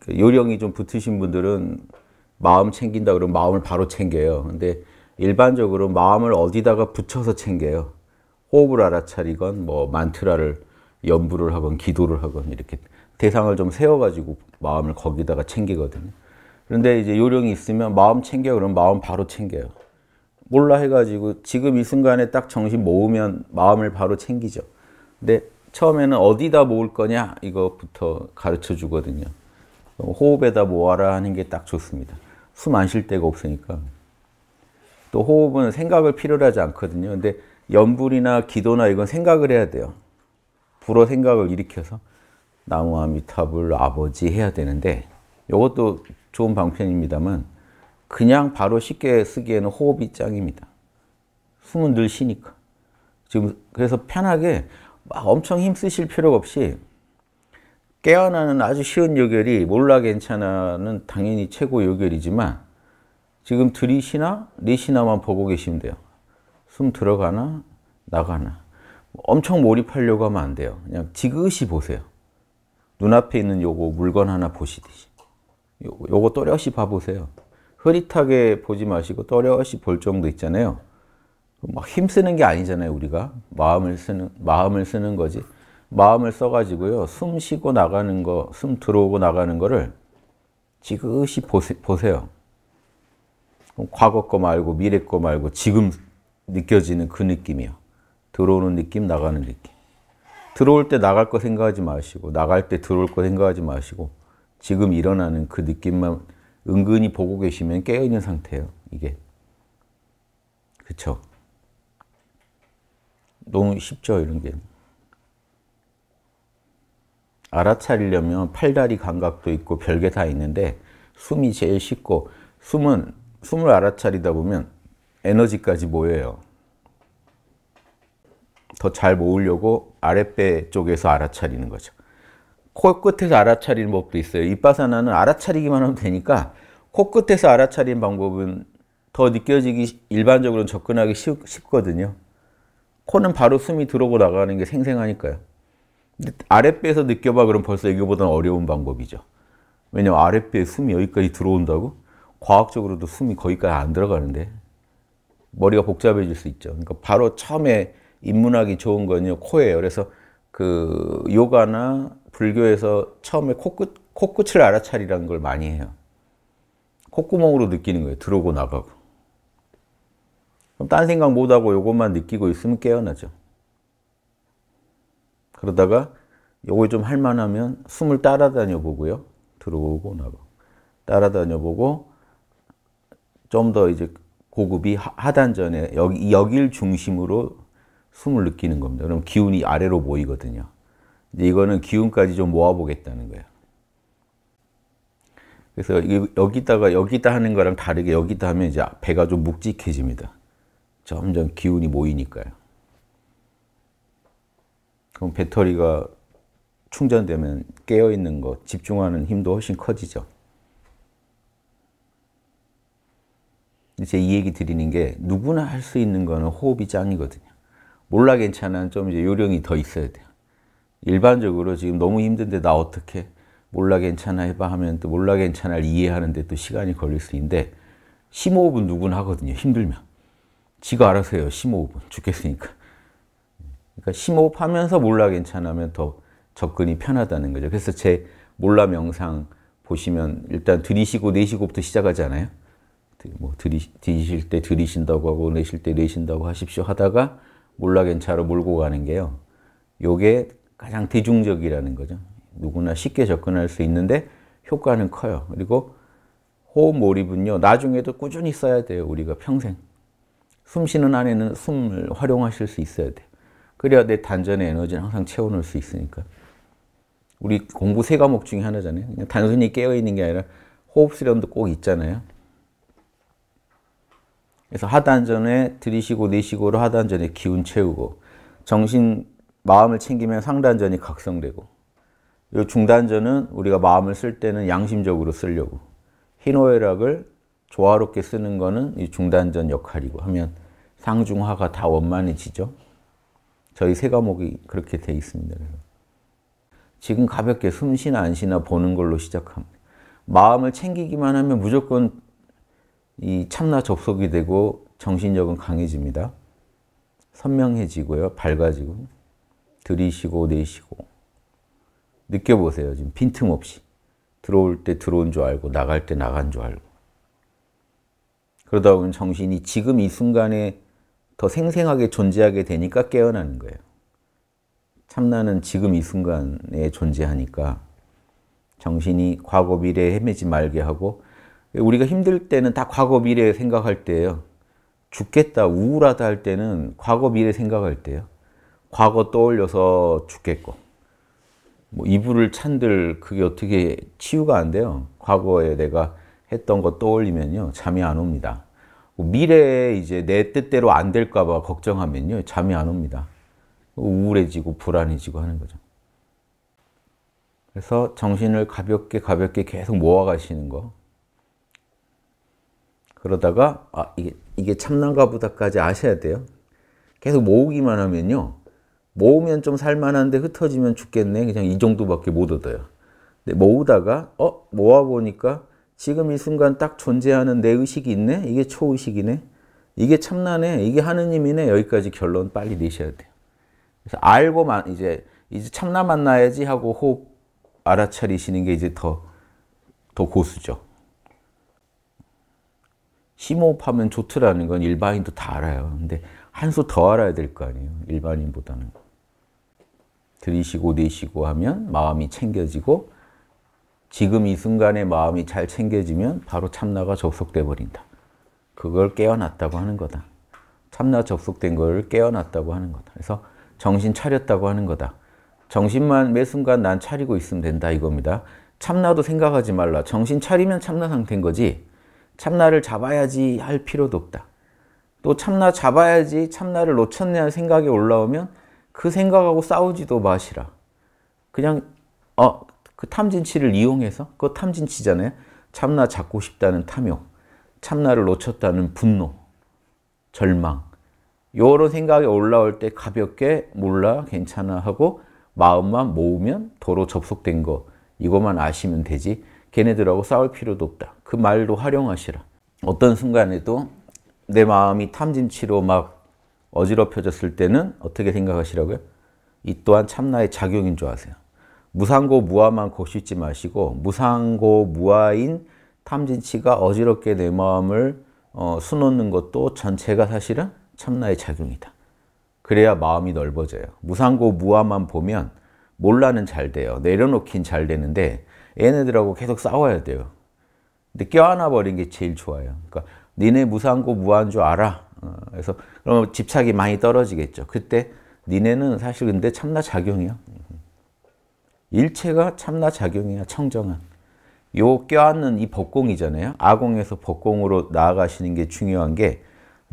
그 요령이 좀 붙으신 분들은 마음 챙긴다 그러면 마음을 바로 챙겨요. 근데 일반적으로 마음을 어디다가 붙여서 챙겨요. 호흡을 알아차리건 뭐 만트라를 연부를 하건 기도를 하건 이렇게 대상을 좀 세워가지고 마음을 거기다가 챙기거든요. 그런데 이제 요령이 있으면 마음 챙겨 그러면 마음 바로 챙겨요. 몰라 해가지고 지금 이 순간에 딱 정신 모으면 마음을 바로 챙기죠. 근데 처음에는 어디다 모을 거냐 이거부터 가르쳐 주거든요. 호흡에다 모아라 하는 게 딱 좋습니다. 숨 안 쉴 데가 없으니까. 또 호흡은 생각을 필요로 하지 않거든요. 근데 연불이나 기도나 이건 생각을 해야 돼요. 불어 생각을 일으켜서 나무아미타불 아버지 해야 되는데 이것도 좋은 방편입니다만 그냥 바로 쉽게 쓰기에는 호흡이 짱입니다. 숨은 늘 쉬니까. 지금 그래서 편하게 막 엄청 힘쓰실 필요 없이 깨어나는 아주 쉬운 요결이 몰라 괜찮아는 당연히 최고 요결이지만 지금 들이시나 내시나만 보고 계시면 돼요. 숨 들어가나 나가나 엄청 몰입하려고 하면 안 돼요. 그냥 지그시 보세요. 눈앞에 있는 요거 물건 하나 보시듯이 요거, 요거 또렷이 봐보세요. 흐릿하게 보지 마시고 또렷이 볼 정도 있잖아요. 막 힘쓰는 게 아니잖아요, 우리가. 마음을 쓰는, 마음을 쓰는 거지. 마음을 써가지고요. 숨 쉬고 나가는 거, 숨 들어오고 나가는 거를 지그시 보세, 보세요. 과거 거 말고 미래 거 말고 지금 느껴지는 그 느낌이요. 들어오는 느낌, 나가는 느낌. 들어올 때 나갈 거 생각하지 마시고 나갈 때 들어올 거 생각하지 마시고 지금 일어나는 그 느낌만 은근히 보고 계시면 깨어있는 상태예요. 이게. 그쵸? 너무 쉽죠, 이런 게. 알아차리려면 팔다리 감각도 있고 별게 다 있는데 숨이 제일 쉽고 숨은 숨을 알아차리다 보면 에너지까지 모여요. 더 잘 모으려고 아랫배 쪽에서 알아차리는 거죠. 코끝에서 알아차리는 법도 있어요. 입바사나는 알아차리기만 하면 되니까 코끝에서 알아차리는 방법은 더 느껴지기 일반적으로 접근하기 쉽, 쉽거든요. 코는 바로 숨이 들어오고 나가는 게 생생하니까요. 아랫배에서 느껴봐 그럼 벌써 이거보다는 어려운 방법이죠. 왜냐면 아랫배에 숨이 여기까지 들어온다고? 과학적으로도 숨이 거기까지 안 들어가는데 머리가 복잡해질 수 있죠. 그러니까 바로 처음에 입문하기 좋은 건요 코예요. 그래서 그 요가나 불교에서 처음에 코끝 코끝을 알아차리라는 걸 많이 해요. 콧구멍으로 느끼는 거예요. 들어오고 나가고. 그럼 딴 생각 못 하고 요것만 느끼고 있으면 깨어나죠. 그러다가 요걸 좀 할만하면 숨을 따라다녀 보고요. 들어오고 나고 따라다녀 보고 좀 더 이제 고급이 하단전에 여기 여길 중심으로 숨을 느끼는 겁니다. 그럼 기운이 아래로 보이거든요. 이제 이거는 기운까지 좀 모아보겠다는 거예요. 그래서 여기다가 여기다 하는 거랑 다르게 여기다 하면 이제 배가 좀 묵직해집니다. 점점 기운이 모이니까요. 그럼 배터리가 충전되면 깨어있는 것, 집중하는 힘도 훨씬 커지죠. 제이 얘기 드리는 게 누구나 할 수 있는 거는 호흡이 짱이거든요. 몰라 괜찮아. 좀 이제 요령이 더 있어야 돼요. 일반적으로 지금 너무 힘든데 나 어떻게 몰라 괜찮아 해봐 하면 또 몰라 괜찮아를 이해하는데 또 시간이 걸릴 수 있는데 심호흡은 누구나 하거든요. 힘들면. 지가 알아서 해요. 심호흡은. 죽겠으니까. 그러니까 심호흡하면서 몰라 괜찮으면 더 접근이 편하다는 거죠. 그래서 제 몰라 명상 보시면 일단 들이쉬고 내쉬고부터 시작하잖아요. 뭐 들이, 들이실 때 들이신다고 하고 내쉴 때 내쉰다고 하십시오 하다가 몰라 괜찮아 몰고 가는 게요. 요게 가장 대중적이라는 거죠. 누구나 쉽게 접근할 수 있는데 효과는 커요. 그리고 호흡 몰입은요. 나중에도 꾸준히 써야 돼요. 우리가 평생. 숨 쉬는 안에는 숨을 활용하실 수 있어야 돼요. 그래야 내 단전의 에너지를 항상 채워놓을 수 있으니까. 우리 공부 세 과목 중에 하나잖아요. 그냥 단순히 깨어있는 게 아니라 호흡 수련도 꼭 있잖아요. 그래서 하단전에 들이쉬고 내쉬고로 하단전에 기운 채우고 정신, 마음을 챙기면 상단전이 각성되고 이 중단전은 우리가 마음을 쓸 때는 양심적으로 쓰려고 희노애락을 조화롭게 쓰는 거는 이 중단전 역할이고 하면 상중하가 다 원만해지죠. 저희 세 과목이 그렇게 돼 있습니다. 그래서 지금 가볍게 숨 쉬나 안 쉬나 보는 걸로 시작합니다. 마음을 챙기기만 하면 무조건 이 참나 접속이 되고 정신력은 강해집니다. 선명해지고요. 밝아지고 들이쉬고 내쉬고 느껴보세요. 지금 빈틈없이 들어올 때 들어온 줄 알고 나갈 때 나간 줄 알고 그러다 보면 정신이 지금 이 순간에 더 생생하게 존재하게 되니까 깨어나는 거예요. 참나는 지금 이 순간에 존재하니까 정신이 과거 미래에 헤매지 말게 하고 우리가 힘들 때는 다 과거 미래 생각할 때예요. 죽겠다, 우울하다 할 때는 과거 미래 생각할 때예요. 과거 떠올려서 죽겠고 뭐 이불을 찬들 그게 어떻게 치유가 안 돼요. 과거에 내가 했던 거 떠올리면요. 잠이 안 옵니다. 뭐 미래에 이제 내 뜻대로 안 될까봐 걱정하면요. 잠이 안 옵니다. 우울해지고 불안해지고 하는 거죠. 그래서 정신을 가볍게 가볍게 계속 모아가시는 거. 그러다가 아, 이게, 이게 참난가 보다까지 아셔야 돼요. 계속 모으기만 하면요. 모으면 좀 살만한데 흩어지면 죽겠네. 그냥 이 정도밖에 못 얻어요. 근데 모으다가 어 모아 보니까 지금 이 순간 딱 존재하는 내 의식이 있네? 이게 초의식이네? 이게 참나네? 이게 하느님이네? 여기까지 결론 빨리 내셔야 돼요. 그래서 알고 만, 이제, 이제 참나 만나야지 하고 호흡 알아차리시는 게 이제 더, 더 고수죠. 심호흡하면 좋더라는 건 일반인도 다 알아요. 근데 한 수 더 알아야 될 거 아니에요. 일반인보다는. 들이쉬고 내쉬고 하면 마음이 챙겨지고 지금 이 순간의 마음이 잘 챙겨지면 바로 참나가 접속돼 버린다. 그걸 깨어났다고 하는 거다. 참나 접속된 걸 깨어났다고 하는 거다. 그래서 정신 차렸다고 하는 거다. 정신만 매 순간 난 차리고 있으면 된다 이겁니다. 참나도 생각하지 말라. 정신 차리면 참나 상태인 거지. 참나를 잡아야지 할 필요도 없다. 또 참나 잡아야지 참나를 놓쳤냐는 생각이 올라오면 그 생각하고 싸우지도 마시라. 그냥 어그 탐진치를 이용해서 그 탐진치잖아요. 참나 잡고 싶다는 탐욕, 참나를 놓쳤다는 분노, 절망 이런 생각이 올라올 때 가볍게 몰라 괜찮아 하고 마음만 모으면 도로 접속된 거 이것만 아시면 되지 걔네들하고 싸울 필요도 없다. 그 말도 활용하시라. 어떤 순간에도 내 마음이 탐진치로 막 어지럽혀졌을 때는 어떻게 생각하시라고요? 이 또한 참나의 작용인 줄 아세요. 무상고 무아만 고시지 마시고 무상고 무아인 탐진치가 어지럽게 내 마음을 어, 수놓는 것도 전체가 사실은 참나의 작용이다. 그래야 마음이 넓어져요. 무상고 무아만 보면 몰라는 잘 돼요. 내려놓긴 잘 되는데 얘네들하고 계속 싸워야 돼요. 근데 껴안아 버린 게 제일 좋아요. 그러니까 니네 무상고 무한 줄 알아. 어, 그래서 그러면 집착이 많이 떨어지겠죠. 그때 니네는 사실 근데 참나 작용이야. 일체가 참나 작용이나 청정한요 껴안는 이복공이잖아요 아공에서 법공으로 나아가시는 게 중요한 게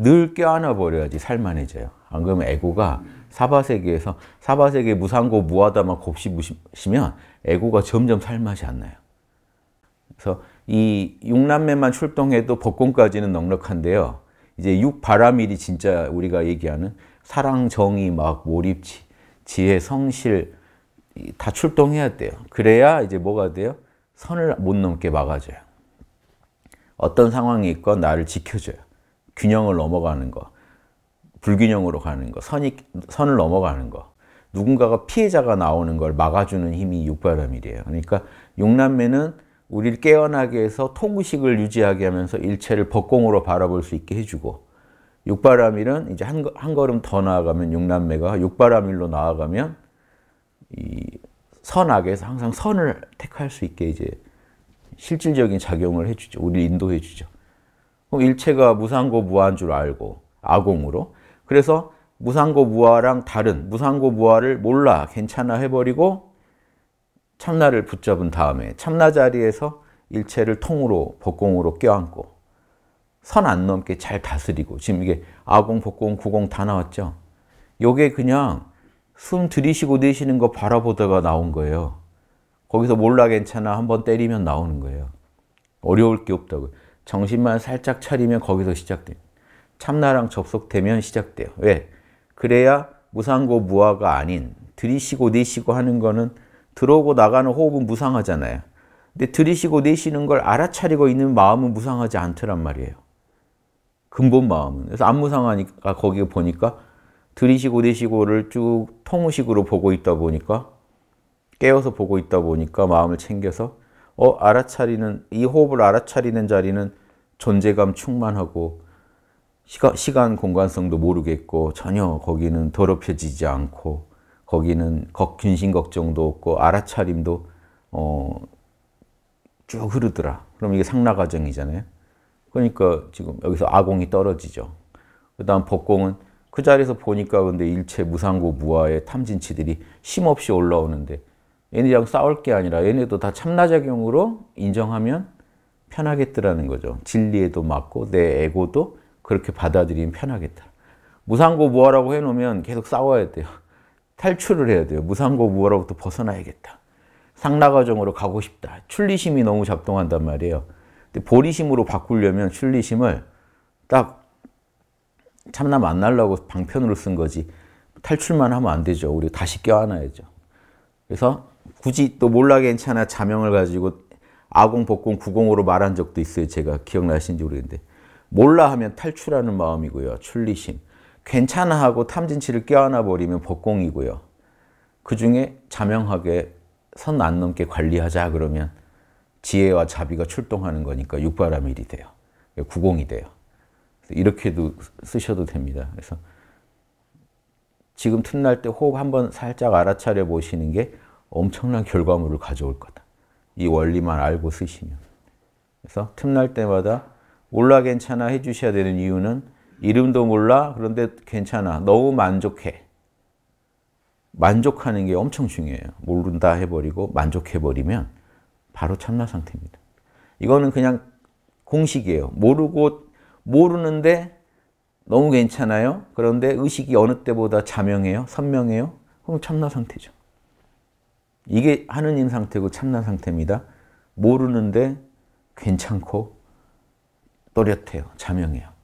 늘 껴안아 버려야지 살만해져요. 안 그러면 에고가 사바세계에서 사바세계 무상고 무하다만 곱씹으시면 에고가 점점 살맛이 안 나요. 그래서 이 육남매만 출동해도 법공까지는 넉넉한데요. 이제 육바라밀이 진짜 우리가 얘기하는 사랑, 정의, 막 몰입, 지혜, 성실, 다 출동해야 돼요. 그래야 이제 뭐가 돼요? 선을 못 넘게 막아줘요. 어떤 상황이 있건 나를 지켜줘요. 균형을 넘어가는 거, 불균형으로 가는 거, 선이, 선을 넘어가는 거. 누군가가 피해자가 나오는 걸 막아주는 힘이 육바람이에요 그러니까 용남매는 우리를 깨어나게 해서 통구식을 유지하게 하면서 일체를 법공으로 바라볼 수 있게 해주고 육바람일은 이제 한, 한 걸음 더 나아가면 육남매가 육바람일로 나아가면 이 선악에서 항상 선을 택할 수 있게 이제 실질적인 작용을 해주죠. 우리 인도해주죠. 그럼 일체가 무상고 무아인 줄 알고 아공으로 그래서 무상고 무아랑 다른 무상고 무아를 몰라 괜찮아 해버리고 참나를 붙잡은 다음에 참나 자리에서 일체를 통으로 복공으로 껴안고 선 안 넘게 잘 다스리고 지금 이게 아공 복공 구공 다 나왔죠. 요게 그냥 숨 들이쉬고 내쉬는 거 바라보다가 나온 거예요. 거기서 몰라 괜찮아 한번 때리면 나오는 거예요. 어려울 게없다고 정신만 살짝 차리면 거기서 시작돼 참나랑 접속되면 시작돼요. 왜? 그래야 무상고 무화가 아닌 들이쉬고 내쉬고 하는 거는 들어오고 나가는 호흡은 무상하잖아요. 근데 들이쉬고 내쉬는 걸 알아차리고 있는 마음은 무상하지 않더란 말이에요. 근본 마음은. 그래서 안 무상하니까 거기 보니까 들이시고 내쉬고를 쭉 통우식으로 보고 있다 보니까 깨어서 보고 있다 보니까 마음을 챙겨서 어 알아차리는 이 호흡을 알아차리는 자리는 존재감 충만하고 시가, 시간 공간성도 모르겠고 전혀 거기는 더럽혀지지 않고 거기는 근심 걱정도 없고 알아차림도 어, 쭉 흐르더라. 그럼 이게 상라 과정이잖아요. 그러니까 지금 여기서 아공이 떨어지죠. 그다음 복공은 그 자리에서 보니까 근데 일체 무상고 무아의 탐진치들이 심없이 올라오는데 얘네랑 싸울 게 아니라 얘네도 다 참나작용으로 인정하면 편하겠더라는 거죠. 진리에도 맞고 내 에고도 그렇게 받아들이면 편하겠다. 무상고 무아라고 해놓으면 계속 싸워야 돼요. 탈출을 해야 돼요. 무상고 무아로부터 벗어나야겠다. 상나과정으로 가고 싶다. 출리심이 너무 작동한단 말이에요. 근데 보리심으로 바꾸려면 출리심을 딱 참나 만나려고 방편으로 쓴 거지 탈출만 하면 안 되죠. 우리 다시 껴안아야죠. 그래서 굳이 또 몰라 괜찮아 자명을 가지고 아공, 복공, 구공으로 말한 적도 있어요. 제가 기억나시는지 모르겠는데 몰라 하면 탈출하는 마음이고요. 출리심. 괜찮아 하고 탐진치를 껴안아 버리면 복공이고요. 그중에 자명하게 선 안 넘게 관리하자 그러면 지혜와 자비가 출동하는 거니까 육바라밀이 돼요. 구공이 돼요. 이렇게도 쓰셔도 됩니다. 그래서 지금 틈날 때 호흡 한번 살짝 알아차려 보시는 게 엄청난 결과물을 가져올 거다. 이 원리만 알고 쓰시면. 그래서 틈날 때마다 몰라 괜찮아 해주셔야 되는 이유는 이름도 몰라 그런데 괜찮아 너무 만족해. 만족하는 게 엄청 중요해요. 모른다 해버리고 만족해버리면 바로 참나 상태입니다. 이거는 그냥 공식이에요. 모르고 모르는데 너무 괜찮아요. 그런데 의식이 어느 때보다 자명해요. 선명해요. 그럼 참나 상태죠. 이게 하느님 상태고 참나 상태입니다. 모르는데 괜찮고 또렷해요. 자명해요.